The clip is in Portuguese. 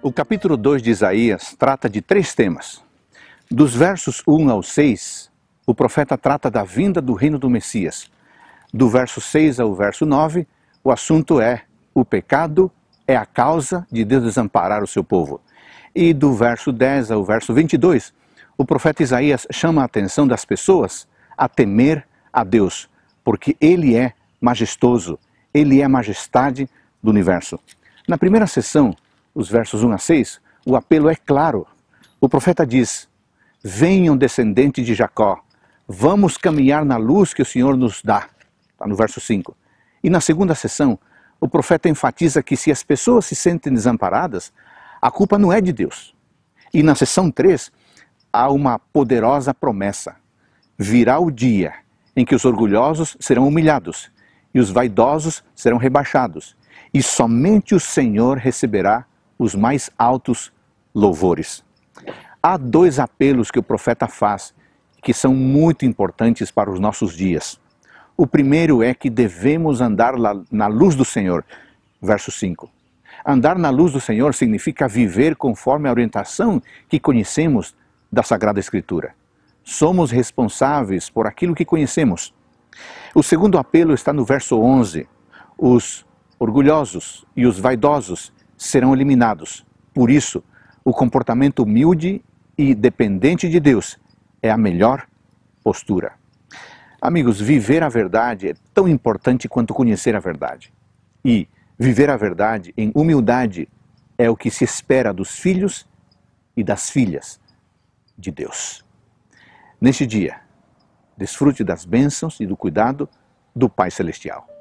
O capítulo 2 de Isaías trata de três temas. Dos versos 1 ao 6, o profeta trata da vinda do reino do Messias. Do verso 6 ao verso 9, o assunto é o pecado é a causa de Deus desamparar o seu povo. E do verso 10 ao verso 22, o profeta Isaías chama a atenção das pessoas a temer a Deus, porque ele é majestoso, ele é a majestade do universo. Na primeira sessão, os versos 1 a 6, o apelo é claro. O profeta diz: Venham, descendente de Jacó, vamos caminhar na luz que o Senhor nos dá. Está no verso 5. E na segunda sessão, o profeta enfatiza que se as pessoas se sentem desamparadas, a culpa não é de Deus. E na sessão 3, há uma poderosa promessa: virá o dia em que os orgulhosos serão humilhados e os vaidosos serão rebaixados, e somente o Senhor receberá os mais altos louvores. Há dois apelos que o profeta faz que são muito importantes para os nossos dias. O primeiro é que devemos andar na luz do Senhor, verso 5. Andar na luz do Senhor significa viver conforme a orientação que conhecemos da Sagrada Escritura. Somos responsáveis por aquilo que conhecemos. O segundo apelo está no verso 11. Os orgulhosos e os vaidosos serão eliminados. Por isso, o comportamento humilde e dependente de Deus é a melhor postura. Amigos, viver a verdade é tão importante quanto conhecer a verdade. E viver a verdade em humildade é o que se espera dos filhos e das filhas de Deus. Neste dia, desfrute das bênçãos e do cuidado do Pai Celestial.